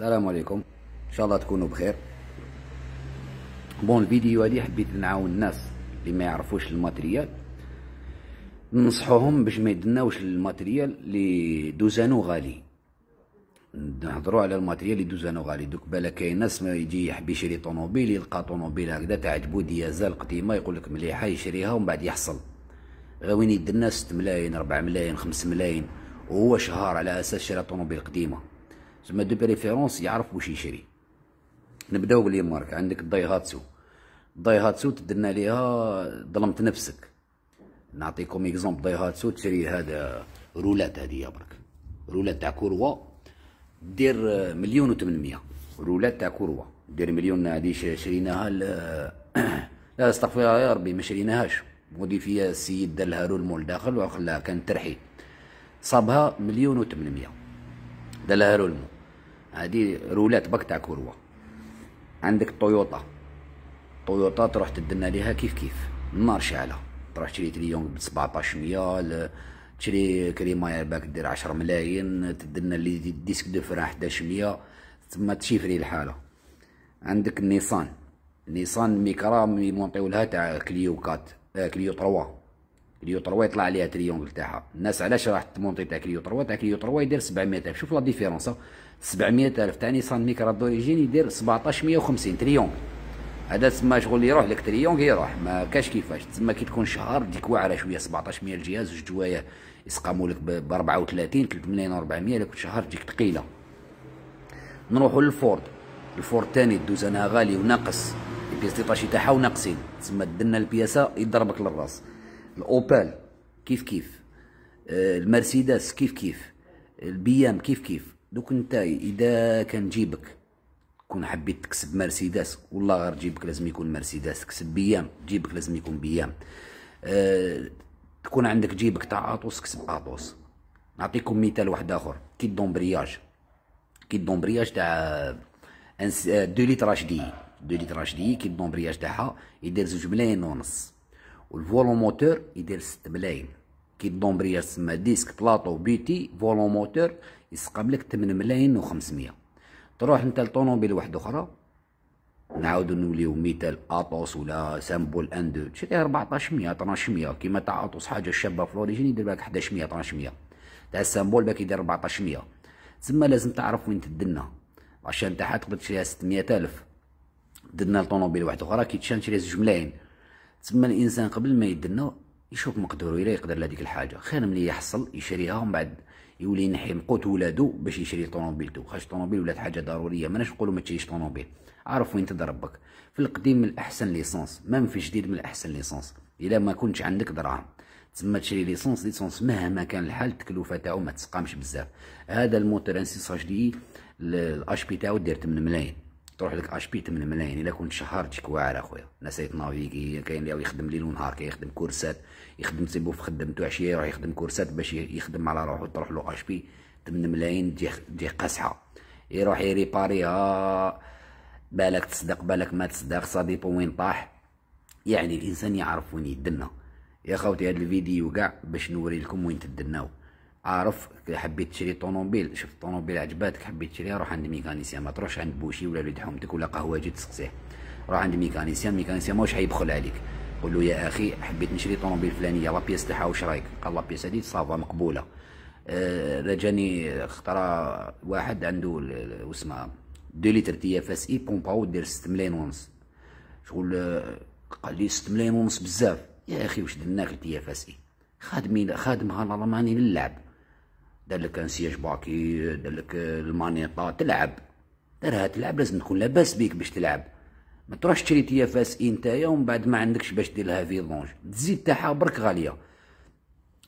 السلام عليكم ان شاء الله تكونوا بخير بون الفيديو هذه حبيت نعاون الناس اللي ما يعرفوش الماتريال ننصحوهم باش ما يدناوش الماتريال اللي دوزانو غالي نهضروا على الماتريال اللي دوزانو غالي دوك بالا كاين ناس ما يجي يحب يشري طوموبيل يلقى طوموبيل هكذا تعجبو ديازال قديمه يقول لك مليحه يشريها ومن بعد يحصل غير وين يدنا 6 ملايين 4 ملايين 5 ملايين وهو شهر على اساس شرا طوموبيل قديمه زعما دو بريفيرونس يعرف واش يشري نبداو بلي مارك عندك دايهاتسو دايهاتسو تدنا ليها ظلمت نفسك نعطيكم اكزومبل دايهاتسو تشري هذا رولات هذه برك رولات تاع كوروا دير مليون و800 رولات تاع كوروا دير مليون هذه شريناها لا استغفر الله يا ربي ما شريناهاش ودي فيها السيد دار لها رول مول داخل وخلاها كانت ترحي صابها مليون و800 دار لها رول مول هذه رولات باك تاع كوروا عندك طويوطا طويوطا تروح تدنا ليها كيف كيف النار شعلة تروح تشري تريون ب 17 مية تشري كريماير باك دير 10 ملايين تدنا لي ديسك دو فران 11 مية ثم تشيفري الحاله عندك نيسان نيسان ميكرا مونطيو لها تاع كليو كات آه كليو 3 كليو 3 يطلع عليها تريونغل تاعها الناس علاش راح تمونطي تاع كليو 3 تاع كليو 3 يدير 700 شوف لا ديفيرونس 700 ألف ثاني صان ميكرا دوريجين يدير 1750 تريونغ هذا تسمى شغل يروح لك تريونغ يروح ما كاش كيفاش تسمى كي تكون شهر ديك واعره شويه 1700 الجهاز جوج دوايا يسقاموا لك ب 34 3 ملايين 400 لك شهر تجيك ثقيله نروحوا للفورد الفورد ثاني انا غالي وناقص البياس ديطاشي تاعها وناقصين تسمى دنا البياسه يضربك للراس الاوبال كيف كيف آه، المرسيدس كيف كيف البيام كيف كيف دوك انت اذا كان جيبك كون حبيت تكسب مرسيدس والله غير جيبك لازم يكون مرسيدس تكسب بيام جيبك لازم يكون بيام أه تكون عندك جيبك تاع اطوس كسب اطوس نعطيكم مثال واحد اخر كيت دومبرياج كيت دومبرياج تاع آه، دو اش دي دو اش دي كيت دومبرياج تاعها يدير زوج ملاين ونص والفولو موتور يدير ست ملاين كيت دومبرياج تسمى ديسك بلاطو بيتي فولو موتور يسقم لك 8 ملايين و500 تروح انت لطونوبيل واحدة اخرى نعاودو نوليو مثال اطوس ولا سامبول ان دو تشري 1400 1300 كيما تاع اطوس حاجه شابه في لوريجين يدير بالك 1100 1300 تاع السامبول باك يدير 1400 تسمى لازم تعرف وين تدنا العشان تاعها تقدر تشريها 600000 دنا لطونوبيل واحده اخرى كي تشان تشري زوج ملاين تسمى الانسان قبل ما يدنا يشوف مقدوره يلا يقدر لهذيك الحاجه خير ملي يحصل يشريها ومن بعد يولي ينحي ولادو باش يشري طونوبيلتو خاش طونوبيل ولات حاجه ضروريه ماناش نقولوا ما تشريش طونوبيل عارف وين تضربك في القديم من الاحسن ليسونس مام في الجديد من الاحسن ليسونس الا ما كنتش عندك دراهم تما تشري ليسونس ليسونس مهما كان الحال التكلفه تاعو ما تسقامش بزاف هذا الموتور انسيس اش دي الاش بي تاعو دير 8 ملايين تروح لك اش بي 8 ملايين الا كنت شهرتك واعر اخويا الناس يتنافيكي كاين اللي يخدم ليل ونهار يخدم كورسات يخدم سيبو في خدمته عشيه يروح يخدم كورسات باش يخدم على روحو تروح له اش بي 8 ملايين تجي قاصحه يروح يريباريها بالك تصدق بالك ما تصدق صديبو وين طاح يعني الانسان يعرف وين يدنا يا خوتي هاد الفيديو كاع باش نوري لكم وين تدناو عارف حبيت تشري طوموبيل شفت طوموبيل عجباتك حبيت تشريها روح عند ميكانيسيان ما تروحش عند بوشي ولا ولد حومتك ولا قهواجي تسقسيه روح عند ميكانيسيان ميكانيسيان ماهوش حيبخل عليك قول له يا اخي حبيت نشري طوموبيل فلانيه لابيس تاعها واش رايك قال لابيس هذه صافا مقبوله أه جاني خطره واحد عنده واسمها دو لتر تي اف اس اي بومبا دير 6 ملايين ونص شغل قال لي 6 ملايين ونص بزاف يا اخي واش درناك تي اف اس اي خادمين خادمها ماني للعب دارلك سياج باكي دارلك المانيطا تلعب دارها تلعب لازم تكون لاباس بيك باش تلعب ما تروحش تشري فاسي نتايا ومن بعد ما عندكش باش دير لها فيدونج تزيد تاعها برك غاليه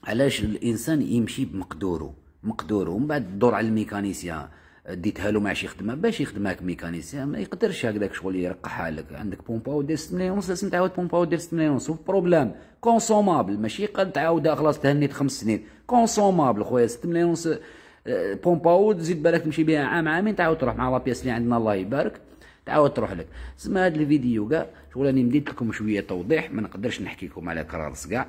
علاش الانسان يمشي بمقدوره مقدوره ومن بعد تدور على الميكانيسيان ديتها له مع شي خدمه باش يخدمك كميكانيسيان ما يقدرش هكذاك شغل يرقعها لك عندك بومبا ودير 6 مليون ونص لازم تعاود بومبا ودير 6 مليون ونص بروبليم كونسومابل ماشي قد تعاودها خلاص تهنيت خمس سنين كونسومابل خويا 6 مليون ونص بومبا وتزيد بالك تمشي بها عام عامين تعاود تروح مع بياس اللي عندنا الله يبارك تعاود تروح لك سما هذا الفيديو كاع شغل راني مديت لكم شويه توضيح ما نقدرش نحكي لكم على كرارس كاع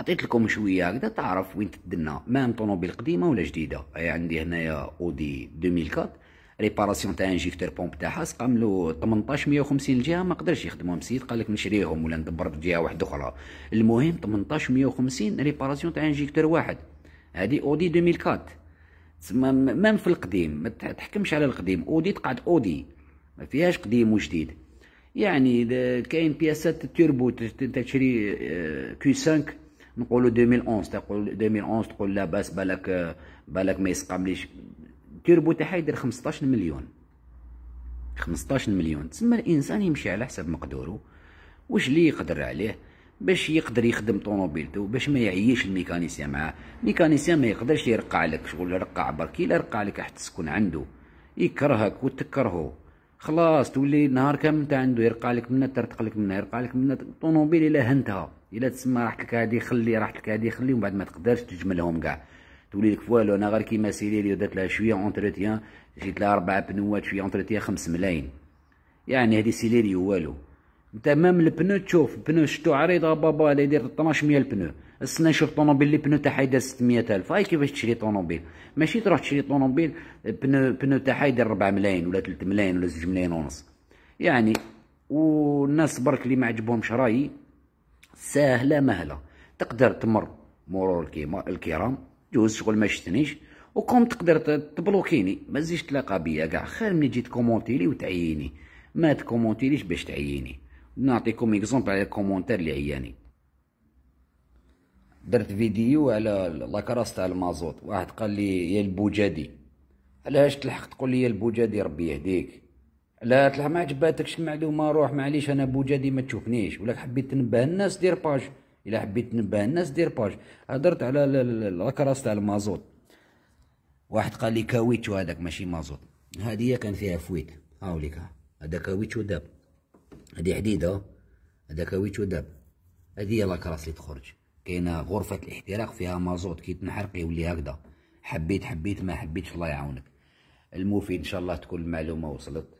عطيت لكم شويه هكذا تعرف وين تدنا مام طوموبيل قديمه ولا جديده هي عندي هنايا اودي 2004 ريباراسيون تاع انجيكتور بومب تاعها سقام له 18 150 الجهه ما قدرش يخدمهم مسيد قال لك نشريهم ولا ندبر بجهه واحده اخرى المهم 18 150 ريباراسيون تاع انجيكتور واحد هذه اودي 2004 تسمى مام في القديم ما تحكمش على القديم اودي تقعد اودي ما فيهاش قديم وجديد يعني كاين بياسات التوربو تشري كيو آه، 5 نقولوا 2011 تقول 2011 تقول لا باس بالك بالك ما يسقامليش تيربو تاعها يدير 15 مليون 15 مليون تسمى الانسان يمشي على حسب مقدوره واش اللي يقدر عليه باش يقدر يخدم طوموبيلته باش ما يعيش الميكانيسيان معاه ميكانيسيان ما يقدرش يرقع لك شغل رقع برك لا رقع لك حتى تسكن عنده يكرهك وتكرهه خلاص تولي نهار كامل انت عنده يرقع لك منها ترتق لك منها يرقع لك منها الطوموبيل الى هنتها الا تسمى راحت لك هادي خلي راحت لك هادي خلي ومن بعد ما تقدرش تجملهم كاع تولي لك فوالو انا غير كيما سيريليو درت لها شويه اونتروتيان جيت لها اربعه بنوات شويه اونتروتيان خمس ملاين يعني هادي سيريليو والو انت مام البنو تشوف بنو شتو عريضه بابا اللي يدير 12000 البنو السنه نشوف طوموبيل اللي بنو تاعها يدير 600000 هاي كيفاش تشري طوموبيل ماشي تروح تشري طوموبيل بنو بنو تاعها يدير 4 ملاين ولا 3 ملاين ولا 2 ملاين ونص يعني والناس برك اللي ما عجبهمش رايي ساهله مهله تقدر تمر مرور الكيما الكرام جوز شغل ما شتنيش وكم تقدر تبلوكيني ما تزيدش تلاقى بيا كاع خير من تجي لي وتعييني ما ليش باش تعييني نعطيكم اكزومبل على الكومونتير اللي عياني درت فيديو على لاكراس تاع المازوت واحد قال لي يا البوجادي علاش تلحق تقول لي يا البوجادي ربي يهديك لا طلع ما عجباتك شي معلومه روح معليش انا بوجادي ما تشوفنيش ولا حبيت تنبه الناس دير باج الا حبيت تنبه الناس دير باج هضرت على الكراس تاع المازوت واحد قال لي كاويتشو هذاك ماشي مازوت هذه كان فيها فويت هاوليك هذا كاويتشو داب هذه حديده هذا كاويتشو داب هذه هي لاكراس اللي تخرج كاينه غرفه الاحتراق فيها مازوت كي تنحرق يولي هكذا حبيت حبيت ما حبيتش الله يعاونك المفيد ان شاء الله تكون المعلومه وصلت